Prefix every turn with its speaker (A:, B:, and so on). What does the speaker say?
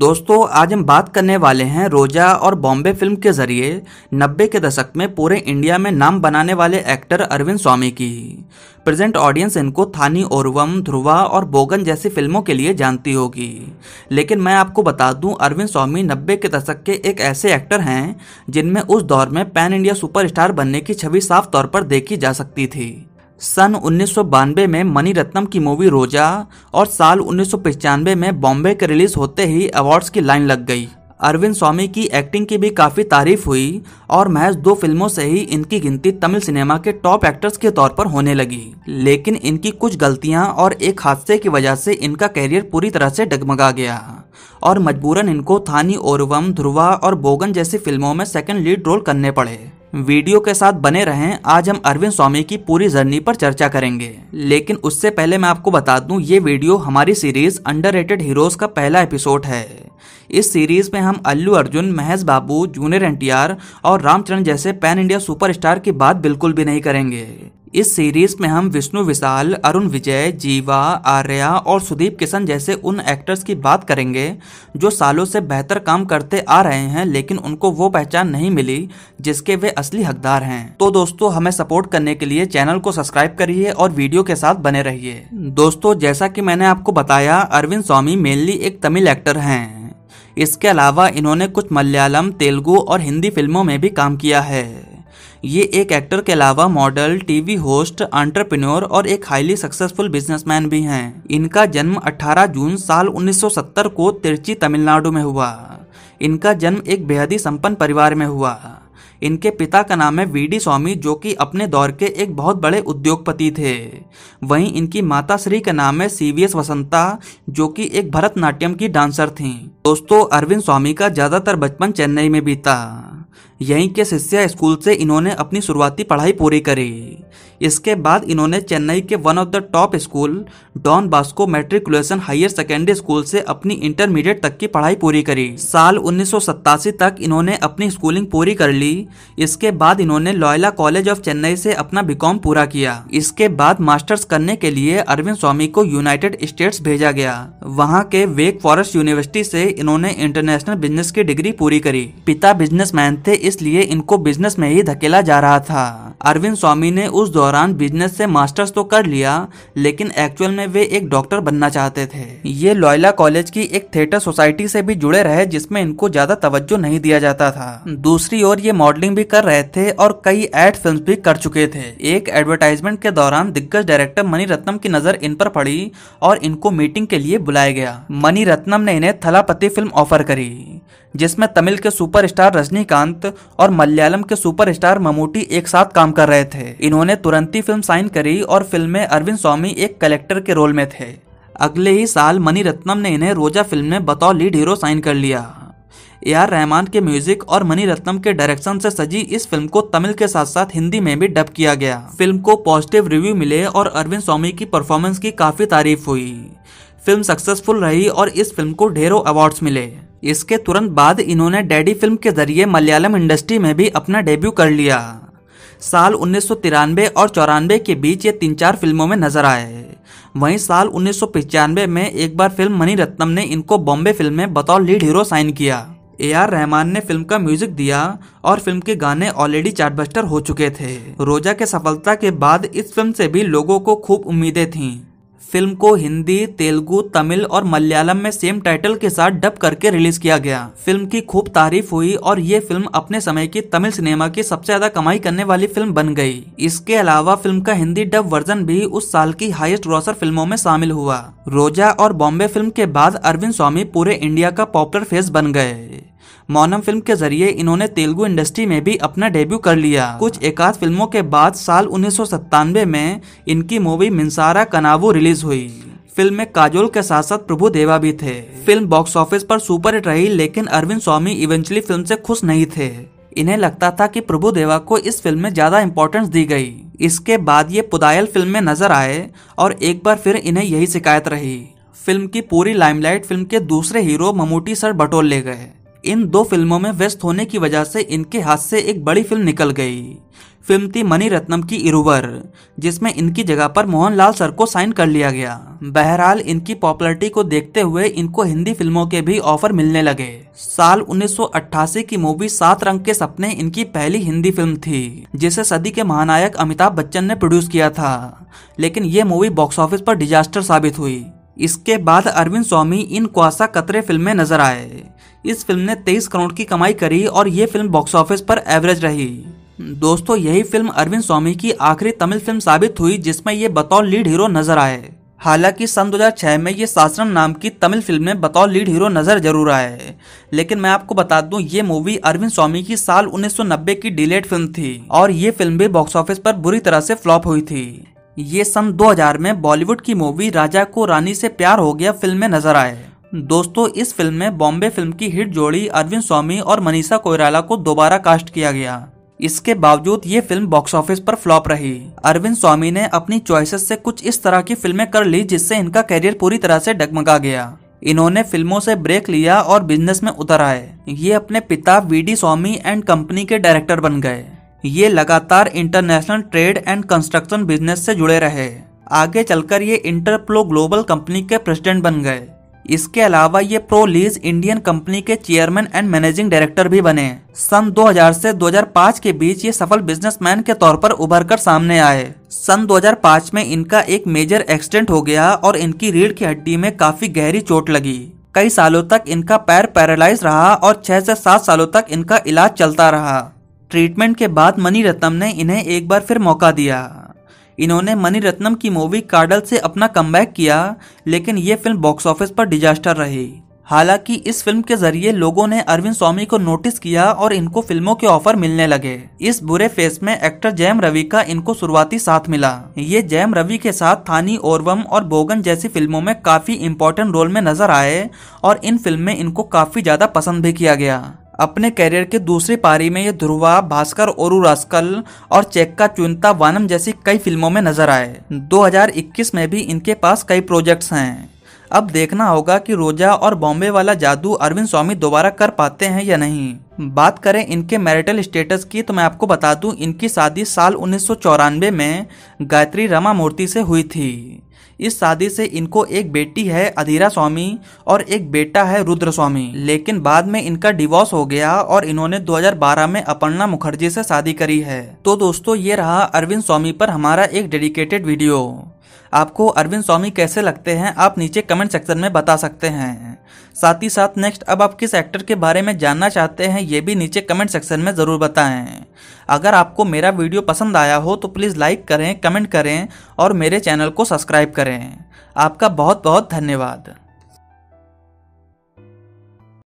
A: दोस्तों आज हम बात करने वाले हैं रोजा और बॉम्बे फिल्म के जरिए नब्बे के दशक में पूरे इंडिया में नाम बनाने वाले एक्टर अरविंद स्वामी की प्रेजेंट ऑडियंस इनको थानी ओरवम ध्रुवा और बोगन जैसी फिल्मों के लिए जानती होगी लेकिन मैं आपको बता दूं अरविंद स्वामी नब्बे के दशक के एक ऐसे एक्टर हैं जिनमें उस दौर में पैन इंडिया सुपरस्टार बनने की छवि साफ तौर पर देखी जा सकती थी सन उन्नीस में मनी रत्नम की मूवी रोजा और साल उन्नीस में बॉम्बे के रिलीज होते ही अवार्ड्स की लाइन लग गई अरविंद स्वामी की एक्टिंग की भी काफ़ी तारीफ हुई और महज दो फिल्मों से ही इनकी गिनती तमिल सिनेमा के टॉप एक्टर्स के तौर पर होने लगी लेकिन इनकी कुछ गलतियां और एक हादसे की वजह से इनका कैरियर पूरी तरह से डगमगा गया और मजबूरन इनको थानी ओरवम ध्रुवा और बोगन जैसी फिल्मों में सेकंड लीड रोल करने पड़े वीडियो के साथ बने रहें आज हम अरविंद स्वामी की पूरी जर्नी पर चर्चा करेंगे लेकिन उससे पहले मैं आपको बता दूं ये वीडियो हमारी सीरीज अंडर रेटेड हीरोज का पहला एपिसोड है इस सीरीज में हम अल्लू अर्जुन महेश बाबू जूनियर एनटीआर और रामचरण जैसे पैन इंडिया सुपरस्टार की बात बिल्कुल भी नहीं करेंगे इस सीरीज में हम विष्णु विशाल अरुण विजय जीवा आर्या और सुदीप किशन जैसे उन एक्टर्स की बात करेंगे जो सालों से बेहतर काम करते आ रहे हैं लेकिन उनको वो पहचान नहीं मिली जिसके वे असली हकदार हैं तो दोस्तों हमें सपोर्ट करने के लिए चैनल को सब्सक्राइब करिए और वीडियो के साथ बने रहिए दोस्तों जैसा की मैंने आपको बताया अरविंद स्वामी मेनली एक तमिल एक्टर हैं इसके अलावा इन्होंने कुछ मलयालम तेलुगु और हिंदी फिल्मों में भी काम किया है ये एक एक्टर के अलावा मॉडल टीवी होस्ट एंटरप्रेन्योर और एक हाईली सक्सेसफुल बिजनेसमैन भी हैं इनका जन्म 18 जून साल 1970 को तिरची तमिलनाडु में हुआ इनका जन्म एक बेहद ही संपन्न परिवार में हुआ इनके पिता का नाम है वी डी स्वामी जो कि अपने दौर के एक बहुत बड़े उद्योगपति थे वहीं इनकी माता श्री का नाम है सी वी एस वसंता जो कि एक भरतनाट्यम की डांसर थीं। दोस्तों अरविंद स्वामी का ज़्यादातर बचपन चेन्नई में बीता यहीं के शिष्या स्कूल से इन्होंने अपनी शुरुआती पढ़ाई पूरी करी इसके बाद इन्होंने चेन्नई के one of the top school Don Bosco matriculation higher secondary school से अपनी इंटरमीडिएट तक की पढ़ाई पूरी करी साल उन्नीस तक इन्होंने अपनी स्कूलिंग पूरी कर ली इसके बाद इन्होंने लॉयला कॉलेज ऑफ चेन्नई से अपना बीकॉम पूरा किया इसके बाद मास्टर्स करने के लिए अरविंद स्वामी को यूनाइटेड स्टेट्स भेजा गया वहाँ के वेक फॉरेस्ट यूनिवर्सिटी से इन्होंने इंटरनेशनल बिजनेस की डिग्री पूरी करी पिता बिजनेस थे इसलिए इनको बिजनेस में ही धकेला जा रहा था अरविंद स्वामी ने उस दौरान बिजनेस से मास्टर्स तो कर लिया लेकिन एक्चुअल में वे एक डॉक्टर बनना चाहते थे ये लॉयला कॉलेज की एक थिएटर सोसाइटी से भी जुड़े रहे जिसमें इनको ज्यादा तवज्जो नहीं दिया जाता था दूसरी ओर ये मॉडलिंग भी कर रहे थे और कई एड फिल्म भी कर चुके थे एक एडवर्टाइजमेंट के दौरान दिग्गज डायरेक्टर मनी रत्नम की नजर इन पर पड़ी और इनको मीटिंग के लिए बुलाया गया मनी रत्नम ने इन्हें थलापति फिल्म ऑफर करी जिसमें तमिल के सुपरस्टार रजनीकांत और मलयालम के सुपरस्टार ममूटी एक साथ काम कर रहे थे इन्होंने तुरंत ही फिल्म साइन करी और फिल्म में अरविंद स्वामी एक कलेक्टर के रोल में थे अगले ही साल मनी रत्नम ने इन्हें रोजा फिल्म में बतौर लीड हीरो साइन कर लिया ए आर रहमान के म्यूजिक और मनी रत्नम के डायरेक्शन से सजी इस फिल्म को तमिल के साथ साथ हिंदी में भी डब किया गया फिल्म को पॉजिटिव रिव्यू मिले और अरविंद स्वामी की परफॉर्मेंस की काफी तारीफ हुई फिल्म सक्सेसफुल रही और इस फिल्म को ढेरों अवार्ड्स मिले इसके तुरंत बाद इन्होंने डैडी फिल्म के जरिए मलयालम इंडस्ट्री में भी अपना डेब्यू कर लिया साल उन्नीस और चौरानवे के बीच ये तीन चार फिल्मों में नजर आए वहीं साल उन्नीस में एक बार फिल्म मनी रत्नम ने इनको बॉम्बे फिल्म में बतौर लीड हीरो साइन किया ए आर रहमान ने फिल्म का म्यूजिक दिया और फिल्म के गाने ऑलरेडी चार्टबस्टर हो चुके थे रोजा के सफलता के बाद इस फिल्म से भी लोगों को खूब उम्मीदें थीं फिल्म को हिंदी तेलुगु तमिल और मलयालम में सेम टाइटल के साथ डब करके रिलीज किया गया फिल्म की खूब तारीफ हुई और ये फिल्म अपने समय की तमिल सिनेमा की सबसे ज्यादा कमाई करने वाली फिल्म बन गई इसके अलावा फिल्म का हिंदी डब वर्जन भी उस साल की हाइस्ट ग्रॉसर फिल्मों में शामिल हुआ रोजा और बॉम्बे फिल्म के बाद अरविंद स्वामी पूरे इंडिया का पॉपुलर फेस बन गए मौनम फिल्म के जरिए इन्होंने तेलुगु इंडस्ट्री में भी अपना डेब्यू कर लिया कुछ एकाध फिल्मों के बाद साल उन्नीस में इनकी मूवी मिनसारा कनावू रिलीज हुई फिल्म में काजोल के साथ साथ प्रभु देवा भी थे फिल्म बॉक्स ऑफिस पर सुपर हिट रही लेकिन अरविंद स्वामी इवेंचुअली फिल्म से खुश नहीं थे इन्हें लगता था कि प्रभु देवा को इस फिल्म में ज्यादा इम्पोर्टेंस दी गई इसके बाद ये पुदायल फिल्म में नजर आए और एक बार फिर इन्हें यही शिकायत रही फिल्म की पूरी लाइमलाइट फिल्म के दूसरे हीरो ममूटी सर बटोल ले गए इन दो फिल्मों में व्यस्त होने की वजह से इनके हाथ से एक बड़ी फिल्म निकल गई फिल्म थी मनी रत्नम की इरुवर जिसमें इनकी जगह पर मोहनलाल सर को साइन कर लिया गया बहरहाल इनकी पॉपुलरिटी को देखते हुए इनको हिंदी फिल्मों के भी ऑफर मिलने लगे साल 1988 की मूवी सात रंग के सपने इनकी पहली हिंदी फिल्म थी जिसे सदी के महानायक अमिताभ बच्चन ने प्रोड्यूस किया था लेकिन ये मूवी बॉक्स ऑफिस पर डिजास्टर साबित हुई इसके बाद अरविंद स्वामी इन क्वासा कतरे फिल्म में नजर आए इस फिल्म ने 23 करोड़ की कमाई करी और ये फिल्म बॉक्स ऑफिस पर एवरेज रही दोस्तों यही फिल्म अरविंद स्वामी की आखिरी तमिल फिल्म साबित हुई जिसमें ये बतौर लीड हीरो नजर आए हालांकि सन 2006 में ये सासनम नाम की तमिल फिल्म में बतौर लीड हीरो नजर जरूर आए लेकिन मैं आपको बता दूं ये मूवी अरविंद स्वामी की साल 1990 की डिलेट फिल्म थी और ये फिल्म भी बॉक्स ऑफिस पर बुरी तरह से फ्लॉप हुई थी ये सन 2000 में बॉलीवुड की मूवी राजा को रानी से प्यार हो गया फिल्म में नजर आए दोस्तों इस फिल्म में बॉम्बे फिल्म की हिट जोड़ी अरविंद स्वामी और मनीषा कोयराला को दोबारा कास्ट किया गया इसके बावजूद ये फिल्म बॉक्स ऑफिस पर फ्लॉप रही अरविंद स्वामी ने अपनी चॉइसेस से कुछ इस तरह की फिल्में कर ली जिससे इनका करियर पूरी तरह से डगमगा गया इन्होंने फिल्मों से ब्रेक लिया और बिजनेस में उतर आए ये अपने पिता वीडी स्वामी एंड कंपनी के डायरेक्टर बन गए ये लगातार international trade and construction business से जुड़े रहे आगे चलकर ये इंटरप्लो ग्लोबल कंपनी के प्रेसिडेंट बन गए इसके अलावा ये प्रो लीज इंडियन कंपनी के चेयरमैन एंड मैनेजिंग डायरेक्टर भी बने सन 2000 से 2005 के बीच ये सफल बिजनेसमैन के तौर पर उभर कर सामने आए सन 2005 में इनका एक मेजर एक्सीडेंट हो गया और इनकी रीढ़ की हड्डी में काफी गहरी चोट लगी कई सालों तक इनका पैर पैरालाइज रहा और छह से सात सालों तक इनका इलाज चलता रहा ट्रीटमेंट के बाद मनी रत्नम ने इन्हें एक बार फिर मौका दिया इन्होंने मनी रत्नम की मूवी काडल से अपना कम किया लेकिन ये फिल्म बॉक्स ऑफिस पर डिजास्टर रही हालांकि इस फिल्म के जरिए लोगों ने अरविंद स्वामी को नोटिस किया और इनको फिल्मों के ऑफर मिलने लगे इस बुरे फेस में एक्टर जयम रवि का इनको शुरुआती साथ मिला ये जयम रवि के साथ थानी ओरवम और बोगन जैसी फिल्मों में काफी इम्पोर्टेंट रोल में नजर आए और इन फिल्म में इनको काफी ज्यादा पसंद भी किया गया अपने कैरियर के दूसरी पारी में यह ध्रुवा भास्कर और रास्कल और चेक्का चुनता वानम जैसी कई फिल्मों में नजर आए 2021 में भी इनके पास कई प्रोजेक्ट्स हैं अब देखना होगा कि रोजा और बॉम्बे वाला जादू अरविंद स्वामी दोबारा कर पाते हैं या नहीं बात करें इनके मैरिटल स्टेटस की तो मैं आपको बता दूं इनकी शादी साल उन्नीस में गायत्री रमा मूर्ति से हुई थी इस शादी से इनको एक बेटी है अधीरा स्वामी और एक बेटा है रुद्र स्वामी लेकिन बाद में इनका डिवोर्स हो गया और इन्होंने 2012 में अपर्णा मुखर्जी से शादी करी है तो दोस्तों ये रहा अरविंद स्वामी पर हमारा एक डेडिकेटेड वीडियो आपको अरविंद स्वामी कैसे लगते हैं आप नीचे कमेंट सेक्शन में बता सकते हैं साथ ही साथ नेक्स्ट अब आप किस एक्टर के बारे में जानना चाहते हैं ये भी नीचे कमेंट सेक्शन में ज़रूर बताएं अगर आपको मेरा वीडियो पसंद आया हो तो प्लीज़ लाइक करें कमेंट करें और मेरे चैनल को सब्सक्राइब करें आपका बहुत बहुत धन्यवाद